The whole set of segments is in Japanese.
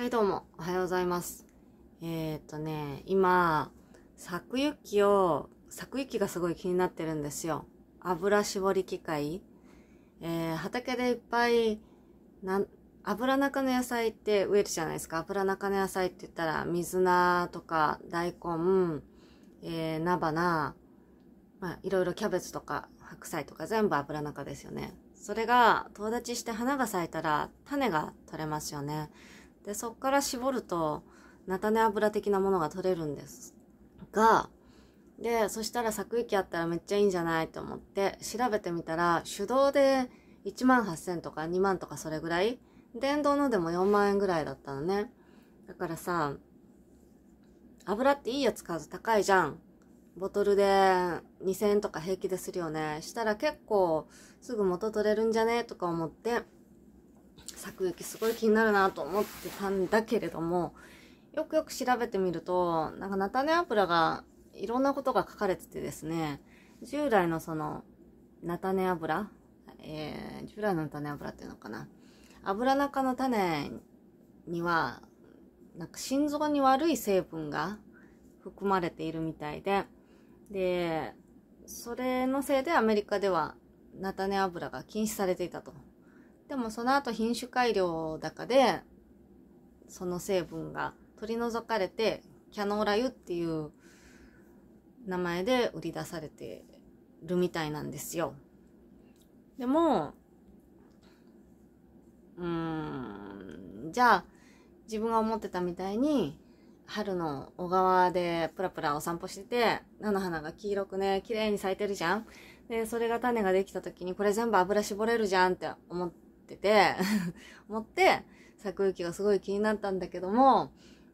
はい、どうも、おはようございます。えー、っとね、今、作雪を、作雪がすごい気になってるんですよ。油絞り機械。えー、畑でいっぱい、なん、油中の野菜って植えるじゃないですか。油中の野菜って言ったら、水菜とか、大根、えー、菜花、まあ、いろいろキャベツとか、白菜とか全部油中ですよね。それが、友達して花が咲いたら、種が取れますよね。で、そっから絞ると、菜種油的なものが取れるんですが、で、そしたら作液あったらめっちゃいいんじゃないと思って調べてみたら、手動で1万8000とか2万とかそれぐらい、電動のでも4万円ぐらいだったのね。だからさ、油っていいやつ買うと高いじゃん。ボトルで2000円とか平気でするよね。したら結構すぐ元取れるんじゃねとか思って、作劇すごい気になるなと思ってたんだけれども、よくよく調べてみると、なんか菜種油がいろんなことが書かれててですね、従来のその、菜種油えー、従来の種油っていうのかな。油中の種には、なんか心臓に悪い成分が含まれているみたいで、で、それのせいでアメリカでは菜種油が禁止されていたと。でもその後品種改良だかで、その成分が取り除かれて、キャノーラ油っていう名前で売り出されてるみたいなんですよ。でも、うーん、じゃあ、自分が思ってたみたいに、春の小川でプラプラお散歩してて、菜の花が黄色くね、綺麗に咲いてるじゃん。で、それが種ができた時に、これ全部油絞れるじゃんって思っってて 思って、作行きがすごい気になったんだけども、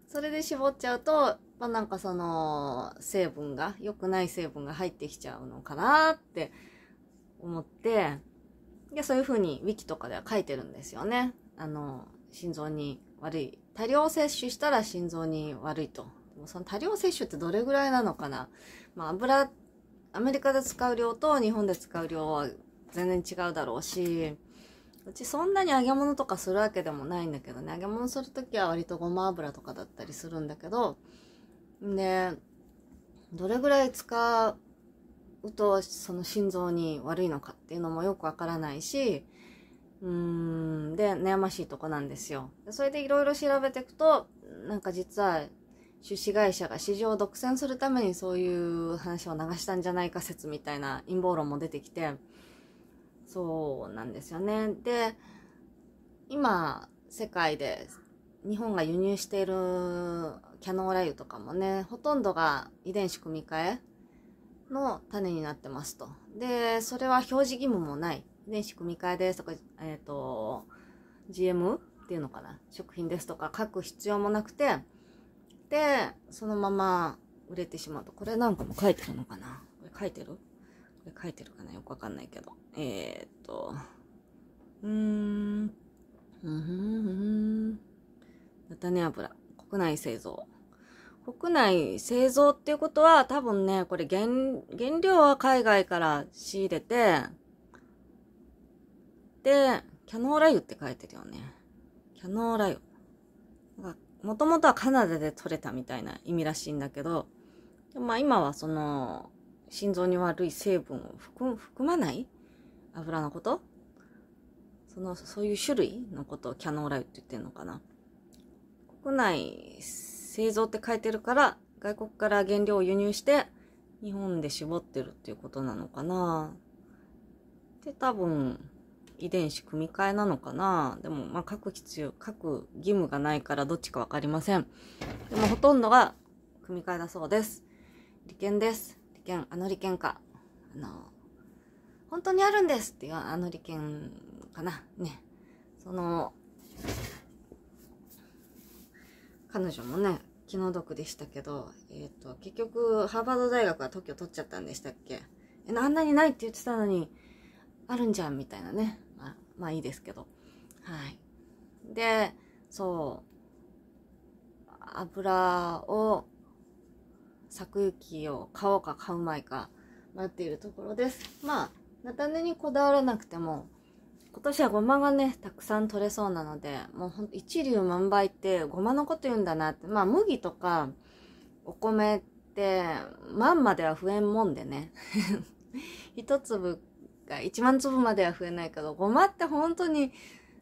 それで絞っちゃうと、まあ、なんかその、成分が、良くない成分が入ってきちゃうのかなって思って、や、そういうふうに wiki とかでは書いてるんですよね。あの、心臓に悪い。多量摂取したら心臓に悪いと。その多量摂取ってどれぐらいなのかなまあ油、アメリカで使う量と日本で使う量は全然違うだろうし、うちそんなに揚げ物とかするわけでもないんだけどね揚げ物する時は割とごま油とかだったりするんだけどでどれぐらい使うとその心臓に悪いのかっていうのもよくわからないしうーんで悩ましいとこなんですよそれでいろいろ調べていくとなんか実は出資会社が市場を独占するためにそういう話を流したんじゃないか説みたいな陰謀論も出てきてそうなんですよね。で、今、世界で日本が輸入しているキャノーラ油とかもね、ほとんどが遺伝子組み換えの種になってますと。で、それは表示義務もない。遺伝子組み換えですとか、えっ、ー、と、GM っていうのかな。食品ですとか書く必要もなくて、で、そのまま売れてしまうと。これなんかも書いてるのかなこれ書いてるれ書いてるかなよくわかんないけど。えー、っと、うーん、うん、んん。種油。国内製造。国内製造っていうことは多分ね、これ原、原料は海外から仕入れて、で、キャノーラ油って書いてるよね。キャノーラ油。もともとはカナダで取れたみたいな意味らしいんだけど、まあ今はその、心臓に悪い成分を含まない油のことその、そういう種類のことをキャノーラ油って言ってんのかな。国内製造って書いてるから、外国から原料を輸入して、日本で絞ってるっていうことなのかな。で、多分、遺伝子組み換えなのかな。でも、まあ、書く必要、書く義務がないからどっちかわかりません。でも、ほとんどが組み換えだそうです。利権です。券、あの利権か。あの、本当にあるんですっていうあの利券かな。ね。その、彼女もね、気の毒でしたけど、えっ、ー、と、結局、ハーバード大学は特許取っちゃったんでしたっけえ、あんなにないって言ってたのに、あるんじゃん、みたいなね。まあ、まあいいですけど。はい。で、そう、油を作機を買おうか買うまいか待っているところです。まあ、菜種にこだわらなくても、今年はごまがね、たくさん取れそうなので、もうほんと一粒万倍ってごまのこと言うんだなって、まあ麦とかお米って万までは増えんもんでね。一粒が1万粒までは増えないけど、ごまって本当に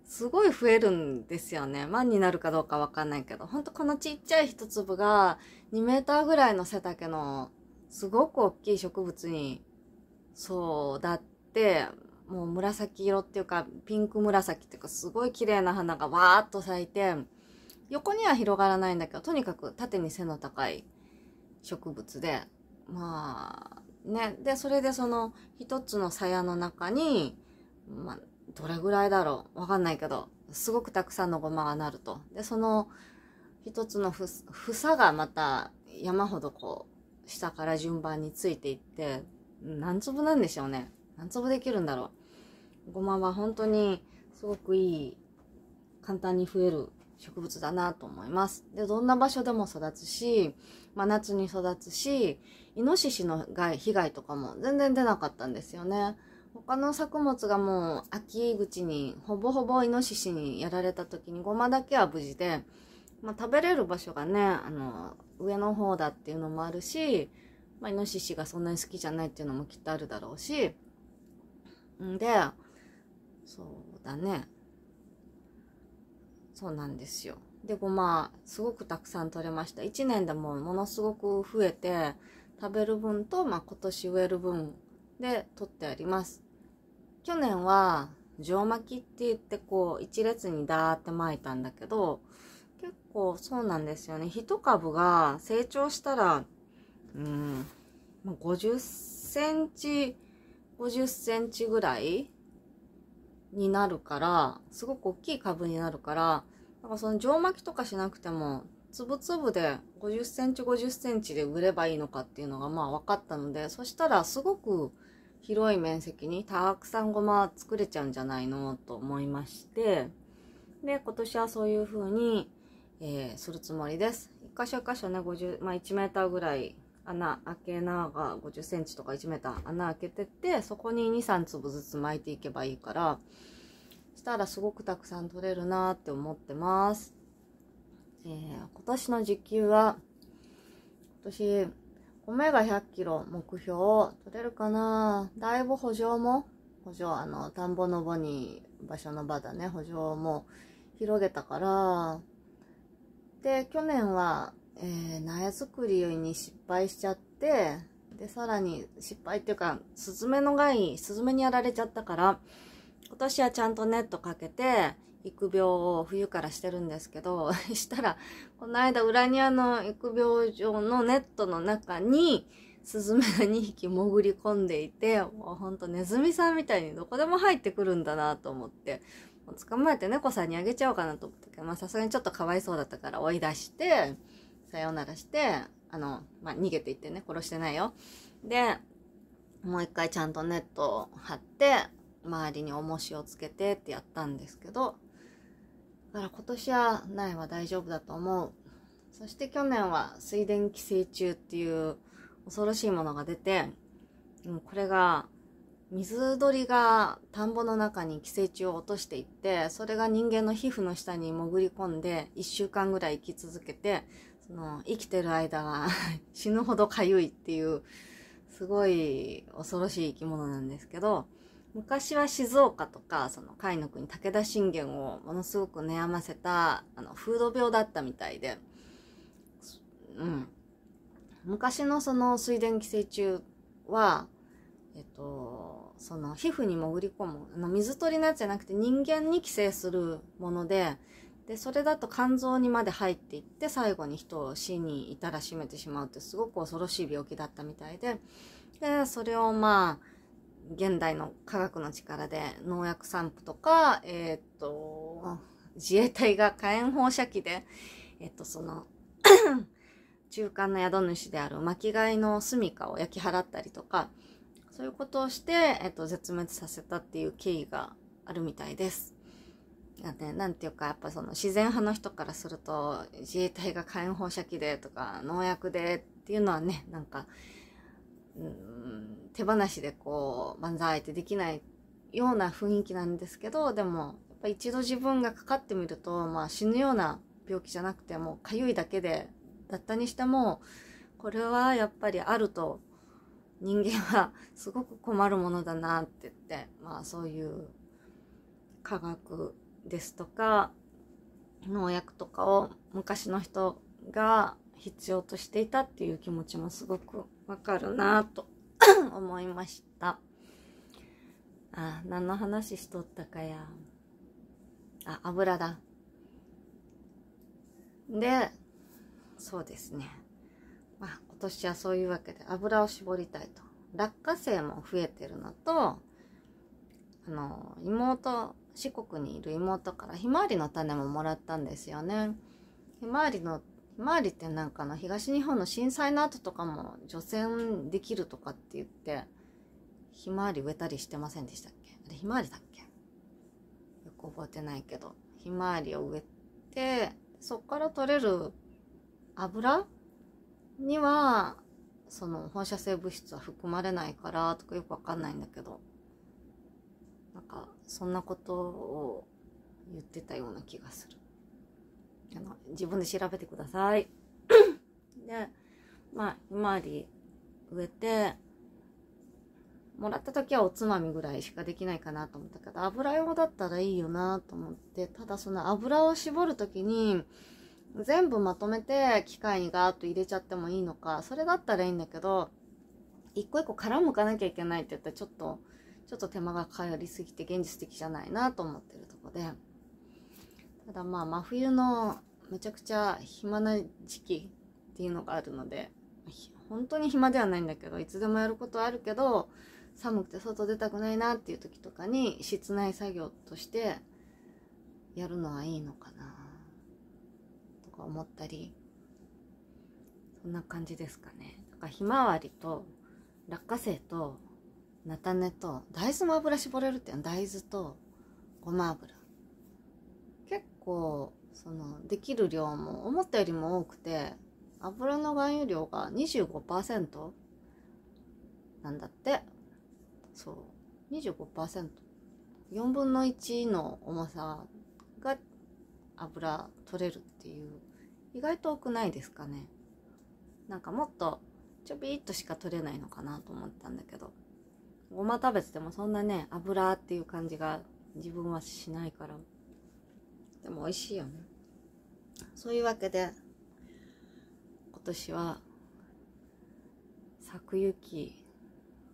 すごい増えるんですよね。万になるかどうかわかんないけど、ほんとこのちっちゃい一粒が2メーターぐらいの背丈のすごく大きい植物に育って、もう紫色っていうかピンク紫っていうかすごい綺麗な花がわーっと咲いて、横には広がらないんだけど、とにかく縦に背の高い植物で、まあ、ね。で、それでその一つの鞘の中に、まあ、どれぐらいだろうわかんないけど、すごくたくさんのごまがなると。で、その一つのふ、房がまた山ほどこう、下から順番についていって、何粒なんでしょうね。何粒できるんだろう。ごまは本当にすごくいい、簡単に増える植物だなと思います。で、どんな場所でも育つし、真夏に育つし、イノシシの害被害とかも全然出なかったんですよね。他の作物がもう秋口にほぼほぼイノシシにやられた時にごまだけは無事で、まあ、食べれる場所がねあの上の方だっていうのもあるし、まあ、イノシシがそんなに好きじゃないっていうのもきっとあるだろうしんでそうだねそうなんですよでごますごくたくさん取れました1年でもものすごく増えて食べる分と、まあ、今年植える分で取ってあります去年は、上巻きって言ってこう、一列にダーって巻いたんだけど、結構そうなんですよね。一株が成長したら、うん、50センチ、50センチぐらいになるから、すごく大きい株になるから、なんかその上巻きとかしなくても、粒々で50センチ50センチで売ればいいのかっていうのがまあ分かったので、そしたらすごく広い面積にたくさんごま作れちゃうんじゃないのと思いまして、で、今年はそういう風に、えー、するつもりです。一箇所一箇所ね、50、まあ1メーターぐらい穴開けなが50センチとか1メーター穴開けてって、そこに2、3粒ずつ巻いていけばいいから、したらすごくたくさん取れるなって思ってます。えー、今年の時給は、今年、米が100キロ目標取れるかなだいぶ補助も補助、あの、田んぼの場に、場所の場だね、補助も広げたから、で、去年は、えー、苗作りに失敗しちゃって、で、さらに失敗っていうか、スズメの害、スズメにやられちゃったから、今年はちゃんとネットかけて、育病を冬からしてるんですけど、したら、この間、裏庭の育病場のネットの中に、スズメが2匹潜り込んでいて、もうほんとネズミさんみたいにどこでも入ってくるんだなと思って、もう捕まえて猫さんにあげちゃおうかなと思ったけど、まあさすがにちょっとかわいそうだったから追い出して、さよならして、あの、まあ逃げていってね、殺してないよ。で、もう一回ちゃんとネットを張って、周りに重しをつけてってやったんですけど、だから今年は苗は大丈夫だと思う。そして去年は水田寄生虫っていう恐ろしいものが出て、もうこれが水鳥が田んぼの中に寄生虫を落としていって、それが人間の皮膚の下に潜り込んで1週間ぐらい生き続けて、その生きてる間は 死ぬほど痒いっていう、すごい恐ろしい生き物なんですけど、昔は静岡とかその甲斐の国武田信玄をものすごく悩ませたあの風土病だったみたいで、うん、昔のその水田寄生虫は、えっと、その皮膚に潜り込むあの水鳥のやつじゃなくて人間に寄生するものででそれだと肝臓にまで入っていって最後に人を死に至らしめてしまうってすごく恐ろしい病気だったみたいででそれをまあ現代の科学の力で農薬散布とか、えっ、と、自衛隊が火炎放射器で、えっ、と、その 中間の宿主である巻貝の住処を焼き払ったりとか、そういうことをして、えっ、と、絶滅させたっていう経緯があるみたいです。なんてなんていうか、やっぱその自然派の人からすると、自衛隊が火炎放射器でとか、農薬でっていうのはね、なんか、うん手放しでこう、万歳ってできないような雰囲気なんですけど、でも、やっぱ一度自分がかかってみると、まあ死ぬような病気じゃなくても、痒いだけで、だったにしても、これはやっぱりあると、人間はすごく困るものだなって言って、まあそういう科学ですとか、農薬とかを昔の人が必要としていたっていう気持ちもすごくわかるなと 思いました。あ、何の話しとったかや。あ、油だ。で、そうですね。まあ、今年はそういうわけで油を絞りたいと。落花生も増えてるのと、あの、妹、四国にいる妹からひまわりの種ももらったんですよね。ひまわりのひまわりってなんかの東日本の震災の後とかも除染できるとかって言ってひまわり植えたりしてませんでしたっけあれひまわりだっけよく覚えてないけどひまわりを植えてそっから取れる油にはその放射性物質は含まれないからとかよくわかんないんだけどなんかそんなことを言ってたような気がする。あの、自分で調べてください。で、まあ、ひまわり植えて、もらった時はおつまみぐらいしかできないかなと思ったけど、油用だったらいいよなと思って、ただその油を絞る時に、全部まとめて機械にガーッと入れちゃってもいいのか、それだったらいいんだけど、一個一個殻むかなきゃいけないって言ったらちょっと、ちょっと手間がかかりすぎて現実的じゃないなと思ってるとこで。ただまあ真冬のめちゃくちゃ暇な時期っていうのがあるので本当に暇ではないんだけどいつでもやることはあるけど寒くて外出たくないなっていう時とかに室内作業としてやるのはいいのかなとか思ったりそんな感じですかねだからひまわりと落花生と菜種と大豆も油絞れるっていうのは大豆とごま油構そのできる量も思ったよりも多くて油の含有量が25%なんだってそう25%。4分の1の重さが油取れるっていう意外と多くないですかねなんかもっとちょびっとしか取れないのかなと思ったんだけどごま食べててもそんなね油っていう感じが自分はしないからでも美味しいよねそういうわけで今年は作雪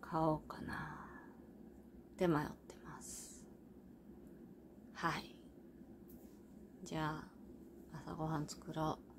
買おうかなって迷ってますはいじゃあ朝ごはん作ろう